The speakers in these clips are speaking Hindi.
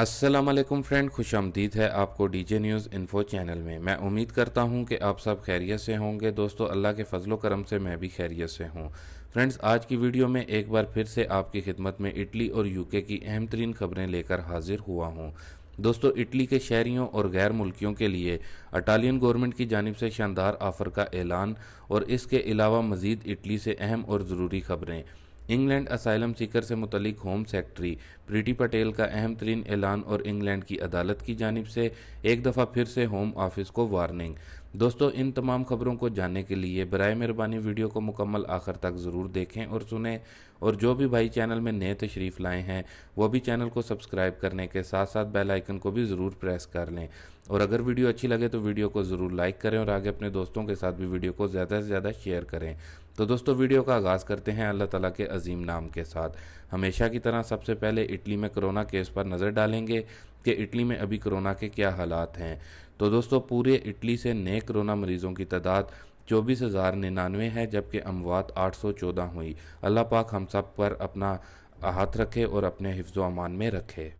असलम फ्रेंड खुश आमदीद है आपको D J news info channel में मैं उम्मीद करता हूँ कि आप सब खैरियत से होंगे दोस्तों अल्लाह के फजलो करम से मैं भी खैरियत से हूँ फ्रेंड्स आज की वीडियो में एक बार फिर से आपकी खिदमत में इटली और यूके की अहम तरीन खबरें लेकर हाजिर हुआ हूँ दोस्तों इटली के शहरियों और गैर मुल्कियों के लिए अटालियन गवर्नमेंट की जानब से शानदार आफ़र का ऐलान और इसके अलावा मज़ीद इटली से अहम और ज़रूरी खबरें इंग्लैंड असाइलम सीकर से मुतलिक होम सेक्रेटरी प्रीति पटेल का अहम तरीन ऐलान और इंग्लैंड की अदालत की जानब से एक दफ़ा फिर से होम ऑफिस को वार्निंग दोस्तों इन तमाम खबरों को जानने के लिए बर मेहरबानी वीडियो को मुकम्मल आखिर तक ज़रूर देखें और सुने और जो भी भाई चैनल में नए तशरीफ़ लाए हैं वो भी चैनल को सब्सक्राइब करने के साथ साथ बेल आइकन को भी ज़रूर प्रेस कर लें और अगर वीडियो अच्छी लगे तो वीडियो को ज़रूर लाइक करें और आगे अपने दोस्तों के साथ भी वीडियो को ज़्यादा से ज़्यादा शेयर करें तो दोस्तों वीडियो का आगाज़ करते हैं अल्लाह ताला के अजीम नाम के साथ हमेशा की तरह सबसे पहले इटली में कोरोना केस पर नज़र डालेंगे कि इटली में अभी कोरोना के क्या हालात हैं तो दोस्तों पूरे इटली से नए कोरोना मरीज़ों की तादाद चौबीस हज़ार निन्यानवे है जबकि अमवात आठ सौ चौदह हुई अल्लाह पाक हम सब पर अपना हाथ रखे और अपने हिफ्ज़ अमान में रखे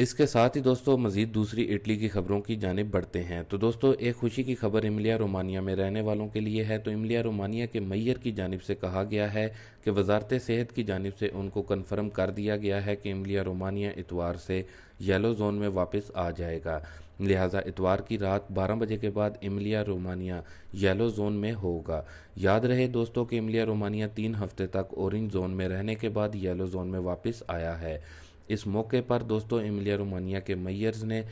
इसके साथ ही दोस्तों मजीद दूसरी इटली की खबरों की जानब बढ़ते हैं तो दोस्तों एक खुशी की खबर इमलिया रोमानिया में रहने वालों के लिए है तो इमलिया रोमानिया के मैयर की जानब से कहा गया है कि वजारत सेहत की जानब से उनको कन्फर्म कर दिया गया है कि इमलिया रोमानिया इतवार से येलो जोन में वापस आ जाएगा लिहाजा इतवार की रात 12 बजे के बाद इमलिया रोमानिया येलो जोन में होगा याद रहे दोस्तों कि इमलिया रोमानिया तीन हफ्ते तक औरेंज जोन में रहने के बाद येलो जोन में वापस आया है इस मौके पर दोस्तों इमलिया रोमानिया के मैयर्स ने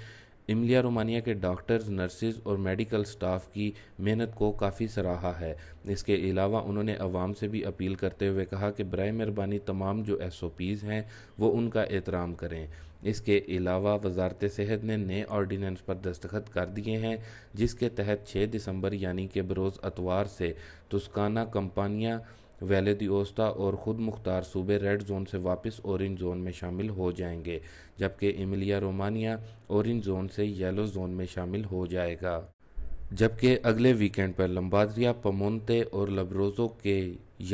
इमलिया रोमानिया के डॉक्टर्स नर्सेज और मेडिकल स्टाफ की मेहनत को काफ़ी सराहा है इसके अलावा उन्होंने अवाम से भी अपील करते हुए कहा कि बर मेहरबानी तमाम जो एस ओ पीज़ हैं वो उनका एहतराम करें इसके अलावा वजारत सेहत ने नए ऑर्डीनेंस पर दस्तखत कर दिए हैं जिसके तहत छः दिसंबर यानी कि बरोज़ अतवार से तुस्काना कंपानियाँ दस्ता और ख़ुद मुख्तार सूबे रेड जोन से वापस औरेंज जोन में शामिल हो जाएंगे जबकि इमिलिया रोमानिया औरेंज जोन से येलो जोन में शामिल हो जाएगा जबकि अगले वीकेंड पर लम्बाद्रिया पमोनते और लबरोजो के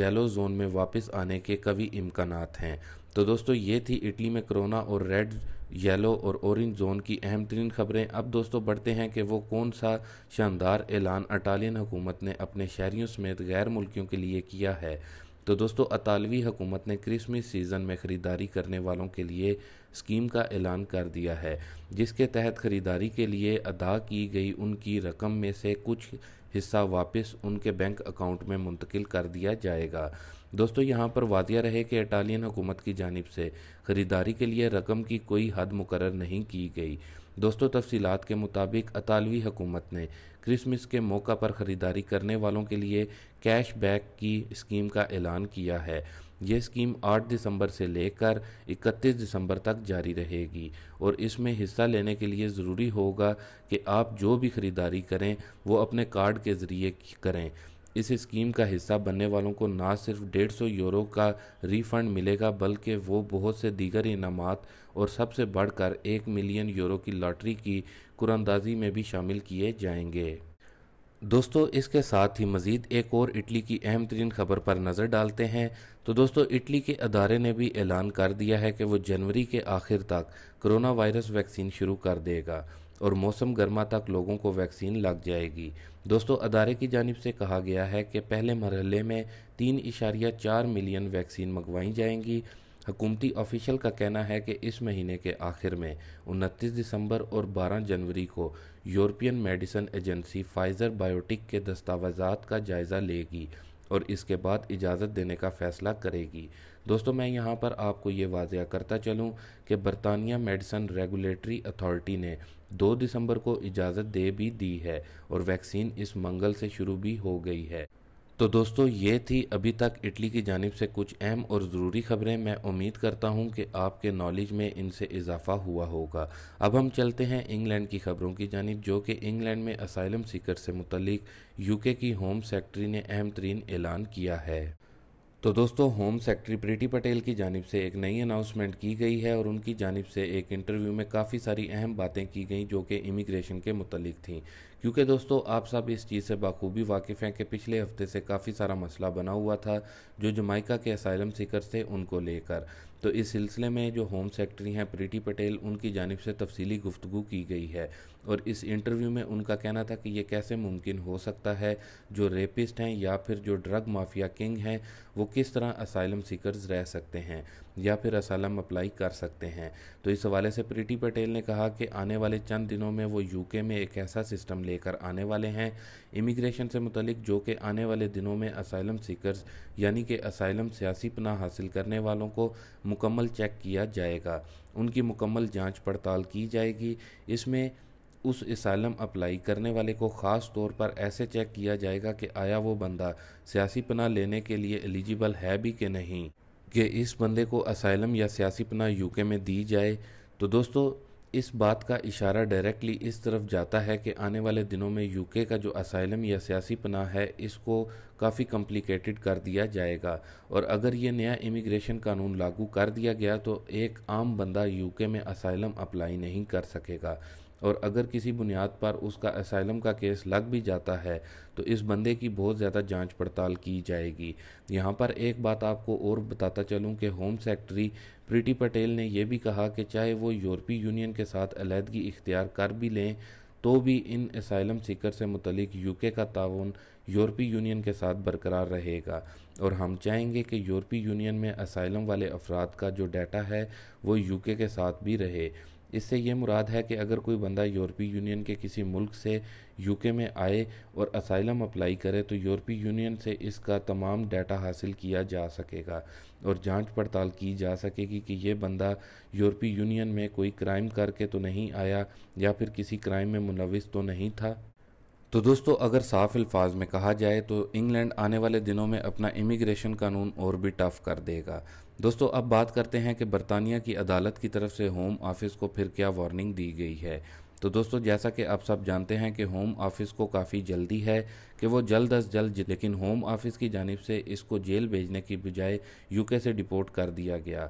येलो जोन में वापस आने के कभी इम्कान हैं तो दोस्तों ये थी इटली में कोरोना और रेड येलो और ऑरेंज जोन की अहम तरीन खबरें अब दोस्तों बढ़ते हैं कि वो कौन सा शानदार ऐलान अटालियन हुकूमत ने अपने शहरीों समेत गैर मुल्कियों के लिए किया है तो दोस्तों अतालवी हुकूमत ने क्रिसमस सीज़न में ख़रीदारी करने वालों के लिए स्कीम का ऐलान कर दिया है जिसके तहत ख़रीदारी के लिए अदा की गई उनकी रकम में से कुछ हिस्सा वापस उनके बैंक अकाउंट में मुंतकिल कर दिया जाएगा दोस्तों यहाँ पर वादिया रहे कि इटालियन हुकूमत की जानब से ख़रीदारी के लिए रकम की कोई हद मुकर नहीं की गई दोस्तों तफसीत के मुताबिक अतालवी हुकूमत ने क्रिसमस के मौका पर ख़रीदारी करने वालों के लिए कैश बैक की स्कीम का ऐलान किया है यह स्कीम 8 दिसंबर से लेकर 31 दिसंबर तक जारी रहेगी और इसमें हिस्सा लेने के लिए ज़रूरी होगा कि आप जो भी ख़रीदारी करें वो अपने कार्ड के ज़रिए करें इस स्कीम का हिस्सा बनने वालों को ना सिर्फ डेढ़ सौ यूरो का रिफंड मिलेगा बल्कि वो बहुत से दीगर इनाम और सबसे बढ़कर एक मिलियन यूरो की लॉटरी की कुरंदाजी में भी शामिल किए जाएंगे दोस्तों इसके साथ ही मज़ीद एक और इटली की अहम तरीन खबर पर नज़र डालते हैं तो दोस्तों इटली के अदारे ने भी ऐलान कर दिया है कि वो जनवरी के आखिर तक कोरोना वायरस वैक्सीन शुरू कर देगा और मौसम गर्मा तक लोगों को वैक्सीन लग जाएगी दोस्तों अदारे की जानब से कहा गया है कि पहले मरहल में तीन इशारिया चार मिलियन वैक्सीन मंगवाई जाएंगी हकूमती ऑफिशल का कहना है कि इस महीने के आखिर में उनतीस दिसंबर और 12 जनवरी को European medicine agency Pfizer BioNTech के दस्तावेजात का जायज़ा लेगी और इसके बाद इजाज़त देने का फ़ैसला करेगी दोस्तों मैं यहाँ पर आपको ये वाजह करता चलूँ कि बरतानिया मेडिसन रेगुलेटरी अथॉरिटी ने 2 दिसंबर को इजाज़त दे भी दी है और वैक्सीन इस मंगल से शुरू भी हो गई है तो दोस्तों ये थी अभी तक इटली की जानब से कुछ अहम और ज़रूरी ख़बरें मैं उम्मीद करता हूँ कि आपके नॉलेज में इनसे इजाफा हुआ होगा अब हम चलते हैं इंग्लैंड की खबरों की जानब जो कि इंग्लैंड में असाइलम सीकर से मुतलिक यूके की होम सेक्रेटरी ने अहम तरीन ऐलान किया है तो दोस्तों होम सेक्रेटरी प्रीति पटेल की जानब से एक नई अनाउंसमेंट की गई है और उनकी जानब से एक इंटरव्यू में काफ़ी सारी अहम बातें की गई जो कि इमिग्रेशन के मुतलिक थी क्योंकि दोस्तों आप सब इस चीज़ से बाखूबी वाकिफ़ हैं कि पिछले हफ्ते से काफ़ी सारा मसला बना हुआ था जो जमाइका के असाइलम सीकर थे उनको लेकर तो इस सिलसिले में जो होम सेक्रेटरी हैं प्रीति पटेल उनकी जानब से तफसीली गुफ्तु की गई है और इस इंटरव्यू में उनका कहना था कि ये कैसे मुमकिन हो सकता है जो रेपिस्ट हैं या फिर जो ड्रग माफिया किंग हैं वो किस तरह असाइलम सीकर्स रह सकते हैं या फिर असालम अप्लाई कर सकते हैं तो इस हवाले से प्रीति पटेल ने कहा कि आने वाले चंद दिनों में वो यूके में एक ऐसा सिस्टम लेकर आने वाले हैं इमिग्रेशन से मुतलिक जो कि आने वाले दिनों में असाइलम सीकर्स यानी कि असाइलम सियासी पनाह हासिल करने वालों को मुकम्मल चेक किया जाएगा उनकी मुकम्मल जाँच पड़ताल की जाएगी इसमें उस इसम अप्लाई करने वाले को ख़ास तौर पर ऐसे चेक किया जाएगा कि आया वो बंदा सियासी पनाह लेने के लिए एलिजिबल है भी कि नहीं कि इस बंदे को असाइलम या सियासी पनाह यूके में दी जाए तो दोस्तों इस बात का इशारा डायरेक्टली इस तरफ जाता है कि आने वाले दिनों में यूके का जो असाइलम या सियासी पनाह है इसको काफ़ी कम्प्लिकेटेड कर दिया जाएगा और अगर ये नया इमिग्रेशन कानून लागू कर दिया गया तो एक आम बंदा यूके में असाइलम अप्लाई नहीं कर सकेगा और अगर किसी बुनियाद पर उसका असाइलम का केस लग भी जाता है तो इस बंदे की बहुत ज़्यादा जांच पड़ताल की जाएगी यहाँ पर एक बात आपको और बताता चलूँ कि होम सेक्रेटरी प्रीति पटेल ने यह भी कहा कि चाहे वो यूरोपीय यूनियन के साथ अलीहदगी इख्तियार कर भी लें तो भी इन असाइलम सीकर से मुतलिक यूके का ताउन यूरोपीय यूनियन के साथ बरकरार रहेगा और हम चाहेंगे कि यूरोपीय यूनियन में असाइलम वाले अफराद का जो डाटा है वो यूके के साथ भी रहे इससे ये मुराद है कि अगर कोई बंदा यूरोपीय यूनियन के किसी मुल्क से यूके में आए और असाइलम अप्लाई करे तो यूरोपीय यूनियन से इसका तमाम डाटा हासिल किया जा सकेगा और जांच पड़ताल की जा सकेगी कि ये बंदा यूरोपीय यूनियन में कोई क्राइम करके तो नहीं आया या फिर किसी क्राइम में मुलविस तो नहीं था तो दोस्तों अगर साफ अल्फाज में कहा जाए तो इंग्लैंड आने वाले दिनों में अपना इमिग्रेशन कानून और भी टफ कर देगा दोस्तों अब बात करते हैं कि बरतानिया की अदालत की तरफ से होम ऑफिस को फिर क्या वार्निंग दी गई है तो दोस्तों जैसा कि आप सब जानते हैं कि होम ऑफिस को काफ़ी जल्दी है कि वो जल्द अज जल्द लेकिन होम ऑफिस की जानब से इसको जेल भेजने की बजाय यूके से डिपोर्ट कर दिया गया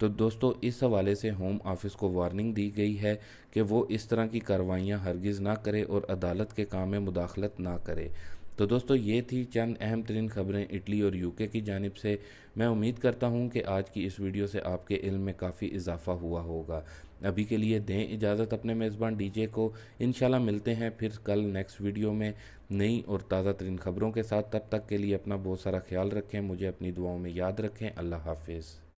तो दोस्तों इस हवाले से होम ऑफिस को वार्निंग दी गई है कि वो इस तरह की कार्रवाइयाँ हरगिज़ ना करे और अदालत के काम में मुदाखलत ना करे तो दोस्तों ये थी चंद अहम तरीन खबरें इटली और यूके की जानब से मैं उम्मीद करता हूँ कि आज की इस वीडियो से आपके इल्म में काफ़ी इजाफा हुआ होगा अभी के लिए दें इजाज़त अपने मेज़बान डीजे को इन मिलते हैं फिर कल नेक्स्ट वीडियो में नई और ताज़ा तरीन खबरों के साथ तब तक के लिए अपना बहुत सारा ख्याल रखें मुझे अपनी दुआओं में याद रखें अल्लाह हाफिज़